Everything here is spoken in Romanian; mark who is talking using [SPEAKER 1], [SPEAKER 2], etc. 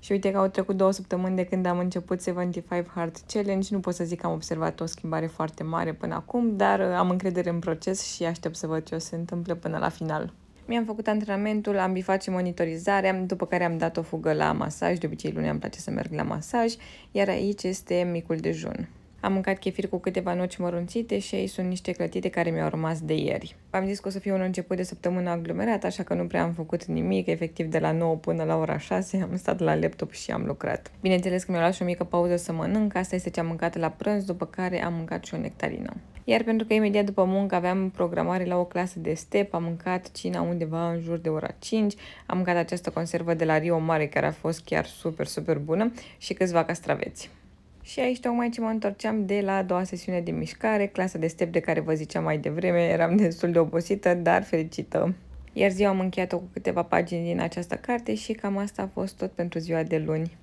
[SPEAKER 1] Și uite că au trecut două săptămâni de când am început 75 Hard Challenge. Nu pot să zic că am observat o schimbare foarte mare până acum, dar uh, am încredere în proces și aștept să văd ce o se întâmplă până la final. Mi-am făcut antrenamentul, am bifat și monitorizarea, după care am dat o fugă la masaj, de obicei luni îmi place să merg la masaj, iar aici este micul dejun. Am mâncat chefir cu câteva noci mărunțite și aici sunt niște clătite care mi-au rămas de ieri. Am zis că o să fie un început de săptămână aglomerat, așa că nu prea am făcut nimic, efectiv de la 9 până la ora 6 am stat la laptop și am lucrat. Bineînțeles că mi au luat și o mică pauză să mănânc, asta este ce am mâncat la prânz, după care am mâncat și o nectarină. Iar pentru că imediat după muncă aveam programare la o clasă de step, am mâncat cina undeva în jur de ora 5, am mâncat această conservă de la Rio Mare care a fost chiar super, super bună și câțiva castraveți. Și aici tocmai ce mă întorceam de la a doua sesiune de mișcare, clasa de step de care vă ziceam mai devreme, eram destul de obosită, dar fericită. Iar ziua am încheiat-o cu câteva pagini din această carte și cam asta a fost tot pentru ziua de luni.